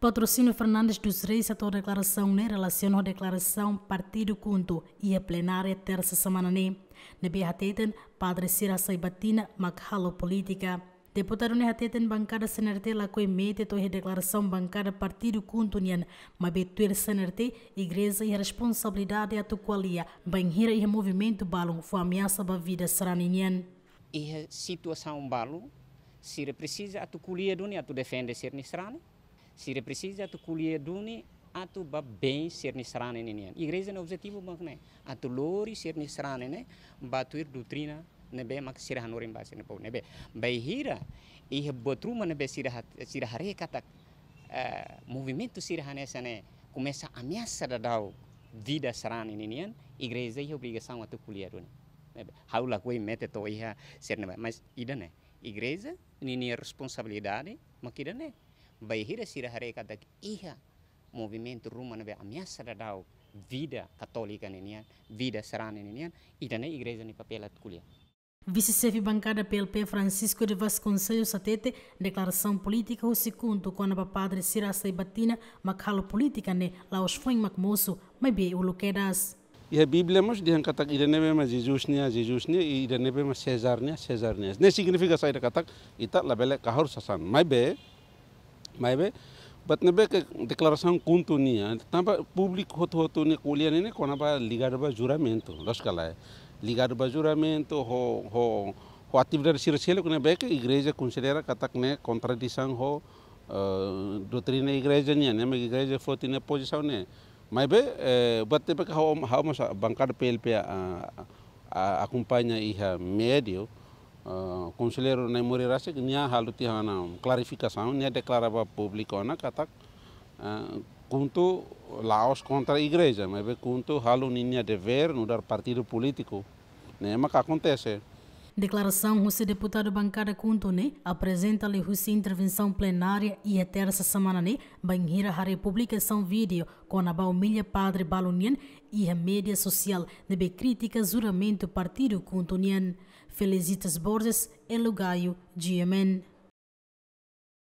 Patrocínio Fernandes dos Reis tua declaração nem né? relacionou declaração partido conto e a plenária terça semana né? nem. Na Bihateten, Padre Sira Saibatina, Makhalo Política. Deputado ne hateten bancada senerte la coi mete to declaração bancada partido mas mabetuer senerte igreja e responsabilidade a tuqualia banhira e movimento balão foi ameaça a vida saraninian. E a situação balão se precisa a do nian, tu defende ser nistrane. Seria precisa tu colher duni atu ba bem ser nisrane né igreja no objetivo bank né atu lori ser nisrane né ir er doutrina ne be mak sirah norim basi ne pau ne be bai hira ih botru ne be sirah sira re katak eh, movimento sirah ne sane começa a ameaça da dau vida serane ne nian igreja ih obrigação tu colher duni ne be haula koi mete to iha ser ne mas ida né igreja ni responsabilidade makida dene bahira sirahare kadak iha movimento rumano be ameaça da dao vida católica nenian vida serana nenian e da na igreja ni papel atculia Vice-chefe bancada PLP Francisco de Vasconcelos Satete, declaração política o segundo quando a padre Sira Saibatina, e macalo política ne laos foi macmoço, mas bem o luquedas. E a Bíblia mas diz que ataque irene bem mas Jesus nia Jesus nia e irene bem mas Cesar nia Cesar nia. Ne significa sair ataque ita labele kahor sasan, mas bem माइबे बतनेबे के डिक्लारेशन कौन तो नहीं है तब पब्लिक हो तो तो ने कोलिया ने ने कौन बा लीगार बा जुरा में तो लश कला है लीगार बा जुरा में तो हो हो हो आतिबदर सिर छेल कुने बे के इग्रेज कतक ने कॉन्ट्रडिशन हो दूसरी ने इग्रेज नहीं है ने मैं इग्रेज पोजिशन ने माइबे बतनेबे का हम हम बंकार पेल पे अकुंपाइन्या इहा मेडियो conselheiro eh, nem mori rasik nia halu ti hana clarificação nia declarava público ana katak uh, laos contra a igreja mas be halu nia dever no dar partido político né mas acontece Declaração o deputado bancada Kuntone né, apresenta-lhe a intervenção plenária e a terça semana ne né, banheira a republicação vídeo com a baumilha padre Balunian e a média social de crítica juramento partido Kuntonian. Felicitas Borges, Elugaio, GMN.